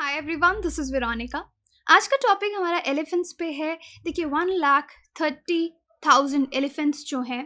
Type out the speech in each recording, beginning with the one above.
Hi everyone this is Veronica आज का topic हमारा एलिफेंट्स पे है देखिए one lakh thirty thousand elephants जो हैं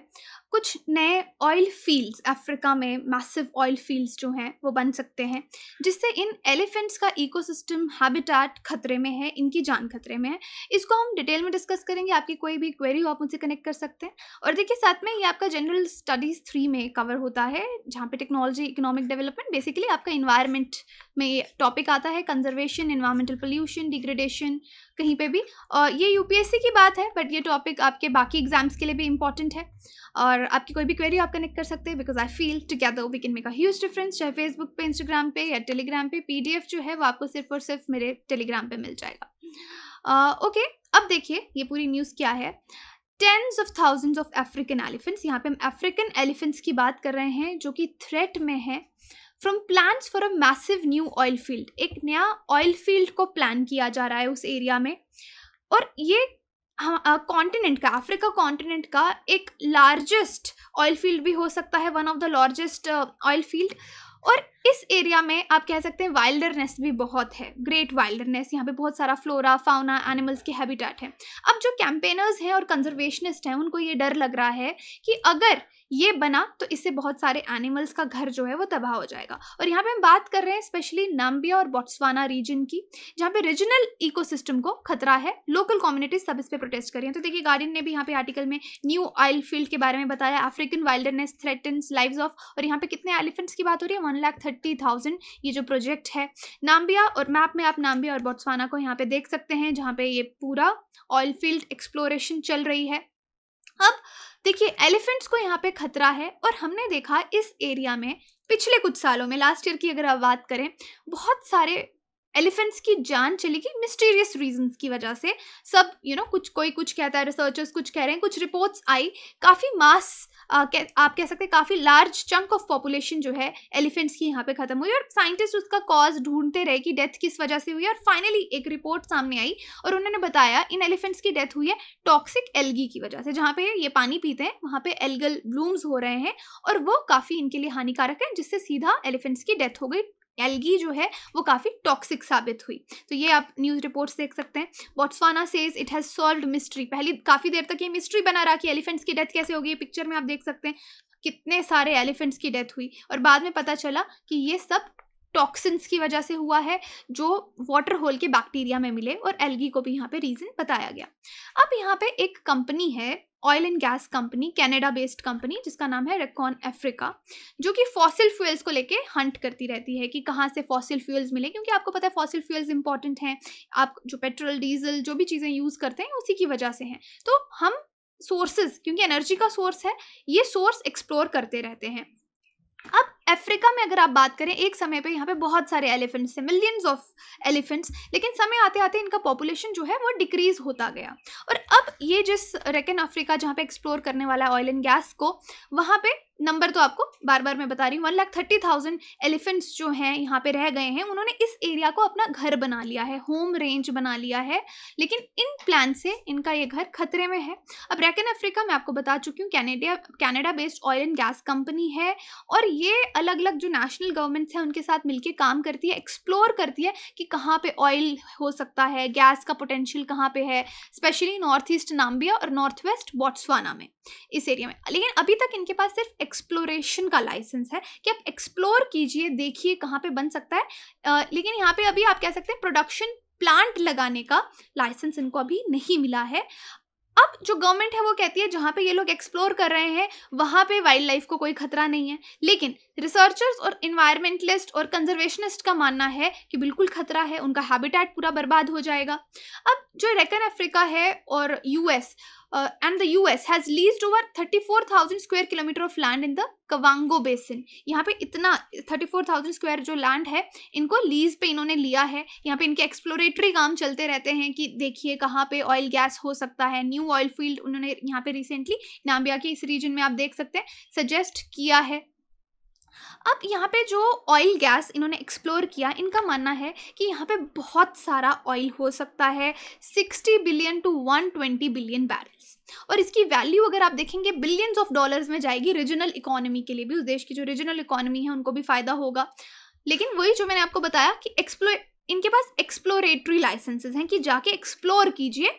कुछ नए ऑयल फील्ड्स अफ्रीका में मैसिव ऑयल फील्ड्स जो हैं वो बन सकते हैं जिससे इन एलिफेंट्स का इकोसिस्टम हैबिटेट खतरे में है इनकी जान खतरे में है इसको हम डिटेल में डिस्कस करेंगे आपकी कोई भी क्वेरी हो आप उनसे कनेक्ट कर सकते हैं और देखिए साथ में ये आपका जनरल स्टडीज़ थ्री में कवर होता है जहाँ पे टेक्नोलॉजी इकोनॉमिक डेवलपमेंट बेसिकली आपका इन्वायरमेंट में टॉपिक आता है कंजर्वेशन इन्वायरमेंटल पोल्यूशन डिग्रेडेशन कहीं पे भी और ये यूपीएससी की बात है बट ये टॉपिक आपके बाकी एग्जाम्स के लिए भी इंपॉर्टेंट है और आपकी कोई भी क्वेरी आप कनेक्ट कर सकते हैं because I feel together we can make a huge difference चाहे फेसबुक पे इंस्टाग्राम पे या टेलीग्राम पे पीडीएफ जो है वो आपको सिर्फ और सिर्फ मेरे टेलीग्राम पे मिल जाएगा ओके uh, okay, अब देखिए ये पूरी न्यूज़ क्या है tens of thousands of African elephants यहाँ पे हम अफ्रीकन एलिफेंट्स की बात कर रहे हैं जो कि थ्रेट में है from plan for a massive new oil field एक नया ऑयल फील्ड को प्लान किया जा रहा है उस एरिया में और ये कॉन्टिनेंट हाँ, का अफ्रीका कॉन्टिनेंट का एक लार्जेस्ट ऑयल फील्ड भी हो सकता है one of the largest oil field और इस एरिया में आप कह सकते हैं वाइल्डरनेस भी बहुत है ग्रेट वाइल्डरनेस यहाँ पे बहुत सारा फ्लोरा फाउना एनिमल्स के हैबिटेट हैं अब जो कैंपेनर्स हैं और कंजर्वेशनिस्ट हैं उनको ये डर लग रहा है कि अगर ये बना तो इससे बहुत सारे एनिमल्स का घर जो है वो तबाह हो जाएगा और यहाँ पे हम बात कर रहे हैं स्पेशली नाम्बिया और बॉट्सवाना रीजन की जहाँ पे रीजनल इकोसिस्टम को खतरा है लोकल कम्युनिटीज सब इस पर प्रोटेस्ट कर रही हैं तो देखिए गार्डियन ने भी यहाँ पे आर्टिकल में न्यू ऑयल फील्ड के बारे में बताया African wildness threatens live of और यहाँ पे कितने एलिफेंट्स की बात हो रही है वन लाख थर्टी थाउजेंड ये जो प्रोजेक्ट है नाम्बिया और मैप में आप नाम्बिया और बॉट्सवाना को यहाँ पे देख सकते हैं जहाँ पे ये पूरा ऑयल फील्ड एक्सप्लोरेशन चल रही है अब देखिए एलिफेंट्स को यहाँ पे खतरा है और हमने देखा इस एरिया में पिछले कुछ सालों में लास्ट ईयर की अगर आप बात करें बहुत सारे एलिफेंट्स की जान चली गई मिस्टीरियस रीजंस की वजह से सब यू you नो know, कुछ कोई कुछ कहता है रिसर्चर्स कुछ कह रहे हैं कुछ रिपोर्ट्स आई काफ़ी मास आप कह सकते हैं काफ़ी लार्ज चंक ऑफ पॉपुलेशन जो है एलिफेंट्स की यहाँ पे ख़त्म हुई और साइंटिस्ट उसका कॉज ढूंढते रहे कि डेथ किस वजह से हुई और फाइनली एक रिपोर्ट सामने आई और उन्होंने बताया इन एलिफेंट्स की डेथ हुई है टॉक्सिक एल्गी की वजह से जहाँ पे ये पानी पीते हैं वहाँ पे एल्गल ब्लूम्स हो रहे हैं और वो काफ़ी इनके लिए हानिकारक है जिससे सीधा एलिफेंट्स की डेथ हो गई एलगी जो है वो काफ़ी टॉक्सिक साबित हुई तो ये आप न्यूज़ रिपोर्ट्स देख सकते हैं Botswana says it has solve mystery पहली काफ़ी देर तक ये मिस्ट्री बना रहा कि एलिफेंट्स की डेथ कैसे होगी पिक्चर में आप देख सकते हैं कितने सारे एलिफेंट्स की डेथ हुई और बाद में पता चला कि ये सब टॉक्सिन्स की वजह से हुआ है जो वाटर होल के बैक्टीरिया में मिले और एलगी को भी यहाँ पे रीज़न बताया गया अब यहाँ पे एक कंपनी है oil and gas company Canada based company जिसका नाम है रेकॉन अफ्रीका जो कि फॉसिल फ्यूल्स को लेके हंट करती रहती है कि कहाँ से फॉसिल फ्यूल्स मिले क्योंकि आपको पता है फॉसिल फ्यूल्स इंपॉर्टेंट हैं आप जो पेट्रोल डीजल जो भी चीज़ें यूज़ करते हैं उसी की वजह से हैं तो हम सोर्सेज क्योंकि एनर्जी का सोर्स है ये सोर्स एक्सप्लोर करते रहते हैं अब अफ्रीका में अगर आप बात करें एक समय पे यहाँ पे बहुत सारे एलिफेंट्स थे मिलियंस ऑफ एलिफेंट्स लेकिन समय आते आते इनका पॉपुलेशन जो है वो डिक्रीज होता गया और अब ये जिस रेकन अफ्रीका जहाँ पे एक्सप्लोर करने वाला है ऑयल एंड गैस को वहाँ पे नंबर तो आपको बार बार मैं बता रही हूँ one lakh thirty thousand elephants जो हैं यहाँ पे रह गए हैं उन्होंने इस एरिया को अपना घर बना लिया है होम रेंज बना लिया है लेकिन इन प्लान से इनका ये घर खतरे में है अब रैकन अफ्रीका मैं आपको बता चुकी हूँ Canadian Canada based oil and gas company है और ये अलग अलग जो नेशनल गवर्नमेंट्स हैं उनके साथ मिलकर काम करती है एक्सप्लोर करती है कि कहाँ पे ऑयल हो सकता है गैस का पोटेंशियल कहाँ पे है स्पेशली नॉर्थ ईस्ट नाम्बिया और नॉर्थ वेस्ट बॉट्सवाना में इस एरिया में लेकिन अभी तक इनके पास सिर्फ एक्सप्लोरेशन का लाइसेंस है कि आप एक्सप्लोर कीजिए देखिए कहाँ पर बन सकता है आ, लेकिन यहाँ पर अभी आप कह सकते हैं प्रोडक्शन प्लांट लगाने का लाइसेंस इनको अभी नहीं मिला है अब जो गवर्नमेंट है वो कहती है जहाँ पे ये लोग एक्सप्लोर कर रहे हैं वहाँ पे वाइल्ड लाइफ को कोई खतरा नहीं है लेकिन रिसर्चर्स और इन्वायरमेंटलिस्ट और कंजर्वेशनिस्ट का मानना है कि बिल्कुल खतरा है उनका हैबिटेट पूरा बर्बाद हो जाएगा अब जो रेकन अफ्रीका है और US uh, and the US has leased over 34,000 square kilometer of land in the Kavango basin यहाँ पे इतना 34,000 square जो लैंड है इनको लीज पे इन्होंने लिया है यहाँ पे इनके एक्सप्लोरेटरी काम चलते रहते हैं कि देखिए कहाँ पे ऑयल गैस हो सकता है न्यू ऑयल फील्ड उन्होंने यहाँ पे रिसेंटली नाम्बिया के इस रीजन में आप देख सकते हैं सजेस्ट किया है अब यहाँ पे जो ऑयल गैस इन्होंने एक्सप्लोर किया इनका मानना है कि यहाँ पे बहुत सारा ऑयल हो सकता है 60 बिलियन टू 120 बिलियन बैरल्स और इसकी वैल्यू अगर आप देखेंगे बिलियंस ऑफ डॉलर्स में जाएगी रीजनल इकोनॉमी के लिए भी उस देश की जो रीजनल इकोनॉमी है उनको भी फ़ायदा होगा लेकिन वही जो मैंने आपको बताया कि एक्सप्लो इनके पास एक्सप्लोरेटरी लाइसेंसेज हैं कि जाके एक्सप्लोर कीजिए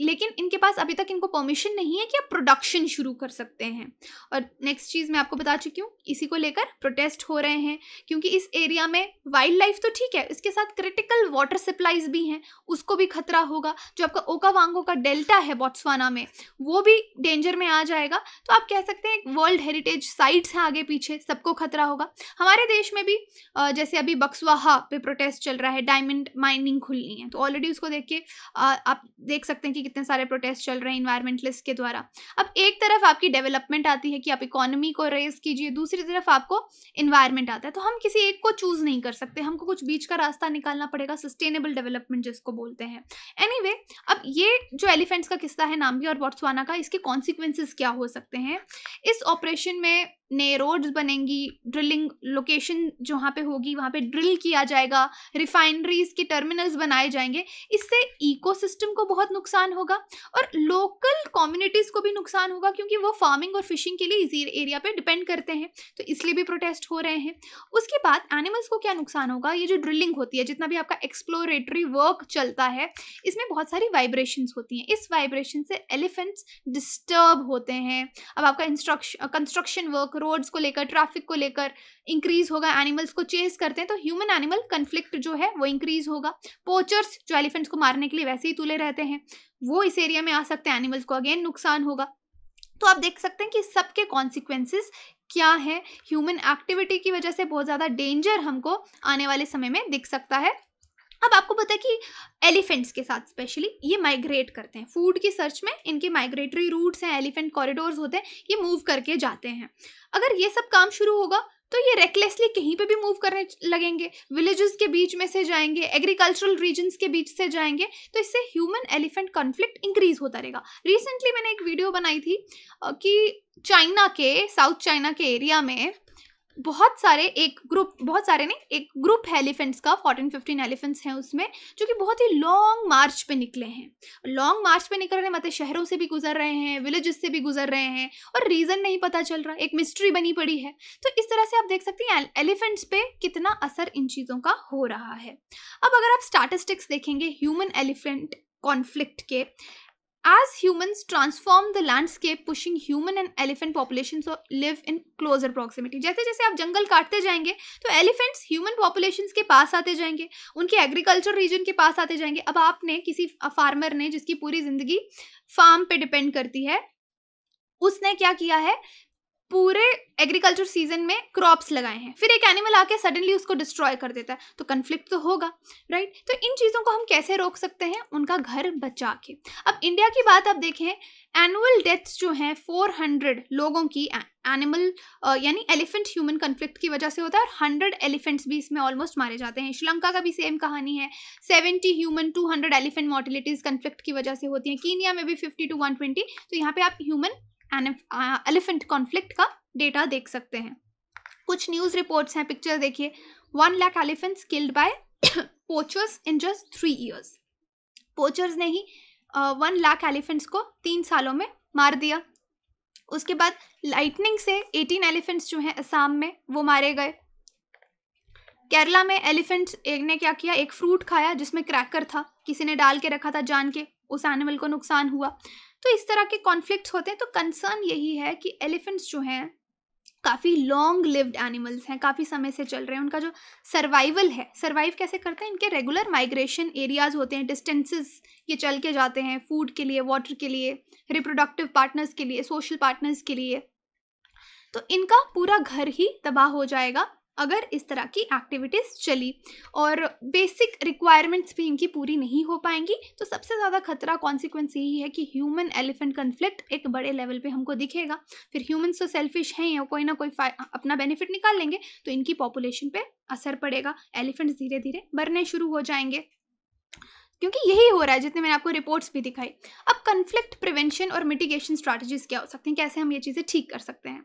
लेकिन इनके पास अभी तक इनको परमिशन नहीं है कि आप प्रोडक्शन शुरू कर सकते हैं और नेक्स्ट चीज़ मैं आपको बता चुकी हूँ इसी को लेकर प्रोटेस्ट हो रहे हैं क्योंकि इस एरिया में वाइल्ड लाइफ तो ठीक है इसके साथ क्रिटिकल वाटर सप्लाईज भी हैं उसको भी खतरा होगा जो आपका ओकावांगो का डेल्टा है बॉट्सवाना में वो भी डेंजर में आ जाएगा तो आप कह सकते हैं वर्ल्ड हेरिटेज साइट्स हैं आगे पीछे सबको खतरा होगा हमारे देश में भी जैसे अभी बक्सवाहा पे प्रोटेस्ट चल रहा है डायमंड माइनिंग खुलनी है तो ऑलरेडी उसको देख के आप देख सकते हैं कि देखिए कितने सारे प्रोटेस्ट चल रहे हैं इन्वायरमेंटलिस्ट के द्वारा अब एक तरफ आपकी डेवलपमेंट आती है कि आप इकोनॉमी को रेस कीजिए दूसरी तरफ आपको इन्वायरमेंट आता है तो हम किसी एक को चूज़ नहीं कर सकते हमको कुछ बीच का रास्ता निकालना पड़ेगा सस्टेनेबल डेवलपमेंट जिसको बोलते हैं एनी anyway, अब ये जो एलिफेंट्स का किस्सा है नाम्बिया और बॉट्सवाना का इसके कॉन्सिक्वेंसेस क्या हो सकते हैं इस ऑपरेशन में नए रोड्स बनेंगी ड्रिलिंग लोकेशन जहाँ पे होगी वहाँ पे ड्रिल किया जाएगा रिफाइनरीज के टर्मिनल्स बनाए जाएंगे इससे इकोसिस्टम को बहुत नुकसान होगा और लोकल कम्युनिटीज़ को भी नुकसान होगा क्योंकि वो फार्मिंग और फिशिंग के लिए इसी एरिया पे डिपेंड करते हैं तो इसलिए भी प्रोटेस्ट हो रहे हैं उसके बाद एनिमल्स को क्या नुकसान होगा ये जो ड्रिलिंग होती है जितना भी आपका एक्सप्लोरेटरी वर्क चलता है इसमें बहुत सारी वाइब्रेशन होती हैं इस वाइब्रेशन से एलिफेंट्स डिस्टर्ब होते हैं अब आपका इंस्ट्रक्शन कंस्ट्रक्शन वर्क रोड्स को लेकर ट्रैफिक को लेकर इंक्रीज होगा एनिमल्स को चेस करते हैं तो ह्यूमन एनिमल कन्फ्लिक्ट जो है वो इंक्रीज होगा पोचर्स जो एलिफेंट्स को मारने के लिए वैसे ही तुले रहते हैं वो इस एरिया में आ सकते हैं एनिमल्स को अगेन नुकसान होगा तो आप देख सकते हैं कि सबके कॉन्सिक्वेंसेस क्या है ह्यूमन एक्टिविटी की वजह से बहुत ज़्यादा डेंजर हमको आने वाले समय में दिख सकता है अब आपको पता है कि एलिफेंट्स के साथ स्पेशली ये माइग्रेट करते हैं फूड की सर्च में इनके माइग्रेटरी रूट्स हैं एलिफेंट कॉरिडोर्स होते हैं ये मूव करके जाते हैं अगर ये सब काम शुरू होगा तो ये रेकलेसली कहीं पे भी मूव करने लगेंगे विलेजेस के बीच में से जाएंगे एग्रीकल्चरल रीजन्स के बीच से जाएंगे तो इससे ह्यूमन एलिफेंट कॉन्फ्लिक्ट इंक्रीज होता रहेगा रिसेंटली मैंने एक वीडियो बनाई थी कि चाइना के साउथ चाइना के एरिया में बहुत सारे एक ग्रुप बहुत सारे नहीं एक ग्रुप है एलिफेंट्स का फोर्टीन फिफ्टीन एलिफेंट्स हैं उसमें जो कि बहुत ही लॉन्ग मार्च पे निकले हैं लॉन्ग मार्च पे निकल रहे हैं मतलब शहरों से भी गुजर रहे हैं विलेजेस से भी गुजर रहे हैं और रीज़न नहीं पता चल रहा एक मिस्ट्री बनी पड़ी है तो इस तरह से आप देख सकते हैं एलिफेंट्स पे कितना असर इन चीज़ों का हो रहा है अब अगर आप स्टाटिस्टिक्स देखेंगे ह्यूमन एलिफेंट कॉन्फ्लिक्ट के As humans transform the landscape, pushing human and elephant populations to live in closer proximity. जैसे जैसे आप जंगल काटते जाएंगे तो एलिफेंट्स ह्यूमन पॉपुलेशंस के पास आते जाएंगे उनके एग्रीकल्चर रीजन के पास आते जाएंगे अब आपने किसी फार्मर ने जिसकी पूरी जिंदगी फार्म पे डिपेंड करती है उसने क्या किया है पूरे एग्रीकल्चर सीजन में क्रॉप्स लगाए हैं फिर एक एनिमल आके सडनली उसको डिस्ट्रॉय कर देता है तो कन्फ्लिक्ट तो होगा राइट तो इन चीज़ों को हम कैसे रोक सकते हैं उनका घर बचा के अब इंडिया की बात आप देखें एनुअल डेथ्स जो हैं 400 लोगों की एनिमल यानी एलिफेंट ह्यूमन कन्फ्लिक्ट की वजह से होता है और हंड्रेड एलिफेंट्स भी इसमें ऑलमोस्ट मारे जाते हैं श्रीलंका का भी सेम कहानी है seventy human two hundred elephant mortalities conflict की वजह से होती हैं कीनिया में भी फिफ्टी टू वन ट्वेंटी तो यहाँ पे आप ह्यूमन एलिफेंट कॉन्फ्लिक्ट का डेटा देख सकते हैं कुछ न्यूज़ रिपोर्ट्स हैं पिक्चर देखिए one lakh elephant killed by poachers in just three years poachers ने ही वन लाख एलिफेंट्स को तीन सालों में मार दिया उसके बाद लाइटनिंग से एटीन एलिफेंट्स जो हैं असम में वो मारे गए केरला में एलिफेंट्स एक ने क्या किया एक फ्रूट खाया जिसमें क्रैकर था किसी ने डाल के रखा था जान के उस एनिमल को नुकसान हुआ तो इस तरह के कॉन्फ्लिक्ट होते हैं तो कंसर्न यही है कि एलिफेंट्स जो हैं काफ़ी लॉन्ग लिव्ड एनिमल्स हैं काफ़ी समय से चल रहे हैं उनका जो सर्वाइवल है सर्वाइव कैसे करते हैं इनके रेगुलर माइग्रेशन एरियाज होते हैं डिस्टेंसेस ये चल के जाते हैं फूड के लिए वाटर के लिए रिप्रोडक्टिव पार्टनर्स के लिए सोशल पार्टनर्स के लिए तो इनका पूरा घर ही तबाह हो जाएगा अगर इस तरह की एक्टिविटीज़ चली और बेसिक रिक्वायरमेंट्स भी इनकी पूरी नहीं हो पाएंगी तो सबसे ज़्यादा खतरा कॉन्सिक्वेंस यही है कि ह्यूमन एलिफेंट कन्फ्लिक्ट एक बड़े लेवल पे हमको दिखेगा फिर ह्यूमन्स तो सेल्फिश हैं या कोई ना कोई अपना बेनिफिट निकाल लेंगे तो इनकी पॉपुलेशन पर असर पड़ेगा एलिफेंट्स धीरे धीरे मरने शुरू हो जाएंगे क्योंकि यही हो रहा है जितने मैंने आपको रिपोर्ट्स भी दिखाई अब कन्फ्लिक्ट प्रिवेंशन और मिटिगेशन स्ट्रैटेजीज क्या हो सकते हैं कैसे हम ये चीज़ें ठीक कर सकते हैं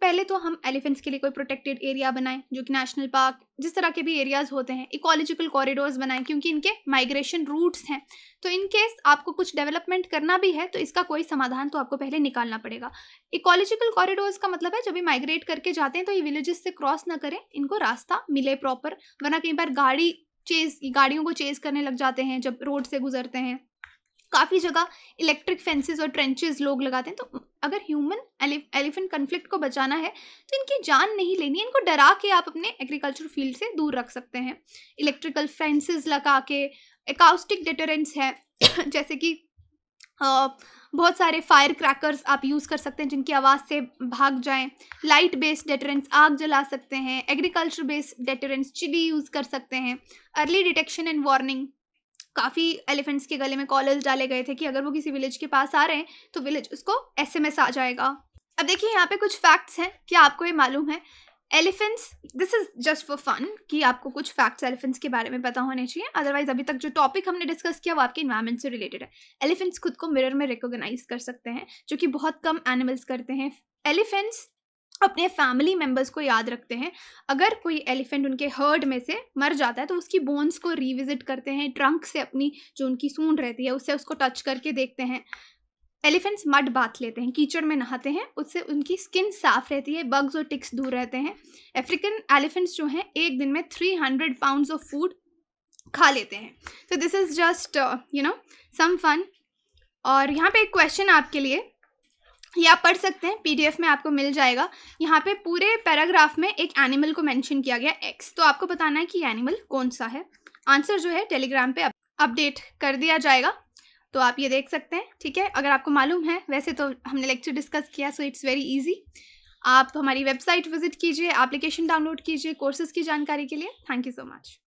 पहले तो हम एलिफेंट्स के लिए कोई प्रोटेक्टेड एरिया बनाएं जो कि नेशनल पार्क जिस तरह के भी एरियाज होते हैं इकोलॉजिकल कॉरिडोर्स बनाएं क्योंकि इनके माइग्रेशन रूट्स हैं तो इन केस आपको कुछ डेवलपमेंट करना भी है तो इसका कोई समाधान तो आपको पहले निकालना पड़ेगा इकोलॉजिकल कॉरिडोर्स का मतलब है जब ये माइग्रेट करके जाते हैं तो ये विलेजेस से क्रॉस ना करें इनको रास्ता मिले प्रॉपर वरना कई बार गाड़ी चेज गाड़ियों को चेज करने लग जाते हैं जब रोड से गुजरते हैं काफ़ी जगह इलेक्ट्रिक फेंसेस और ट्रेंचेस लोग लगाते हैं तो अगर ह्यूमन एलिफेंट कन्फ्लिक्ट को बचाना है तो इनकी जान नहीं लेनी इनको डरा के आप अपने एग्रीकल्चर फील्ड से दूर रख सकते हैं इलेक्ट्रिकल फेंसेस लगा के एकाउस्टिक डिटरेंस है जैसे कि बहुत सारे फायर क्रैकर्स आप यूज़ कर सकते हैं जिनकी आवाज़ से भाग जाएं लाइट बेस्ड डेटरेंट्स आग जला सकते हैं agriculture based deterrents chilli use कर सकते हैं अर्ली डिटेक्शन एंड वार्निंग काफ़ी एलिफेंट्स के गले में कॉलर्स डाले गए थे कि अगर वो किसी विलेज के पास आ रहे हैं तो विलेज उसको एस आ जाएगा अब देखिए यहाँ पे कुछ फैक्ट्स हैं क्या आपको ये मालूम है elephants this is just for fun कि आपको कुछ फैक्ट्स एलिफेंट्स के बारे में पता होने चाहिए अदरवाइज अभी तक जो टॉपिक हमने डिस्कस किया वो आपके इन्वायरमेंट से रिलेटेड है एलिफेंट्स खुद को मिरर में रिकोगनाइज कर सकते हैं जो कि बहुत कम एनिमल्स करते हैं एलिफेंट्स अपने फैमिली मेम्बर्स को याद रखते हैं अगर कोई एलिफेंट उनके हर्ड में से मर जाता है तो उसकी बोन्स को रिविजिट करते हैं ट्रंक से अपनी जो उनकी सूंड रहती है उससे उसको टच करके देखते हैं एलिफेंट्स मड बात लेते हैं कीचड़ में नहाते हैं उससे उनकी स्किन साफ रहती है बग्स और टिक्स दूर रहते हैं अफ्रीकन एलिफेंट्स जो हैं एक दिन में three hundred pounds of food खा लेते हैं तो this is just you know some fun और यहाँ पे एक क्वेश्चन आपके लिए ये आप पढ़ सकते हैं पीडीएफ में आपको मिल जाएगा यहाँ पे पूरे पैराग्राफ में एक एनिमल को मेंशन किया गया एक्स तो आपको बताना है कि एनिमल कौन सा है आंसर जो है टेलीग्राम पे अपडेट कर दिया जाएगा तो आप ये देख सकते हैं ठीक है अगर आपको मालूम है वैसे तो हमने लेक्चर डिस्कस किया सो इट्स वेरी ईजी आप हमारी वेबसाइट विजिट कीजिए एप्लीकेशन डाउनलोड कीजिए कोर्सेज़ की जानकारी के लिए थैंक यू सो मच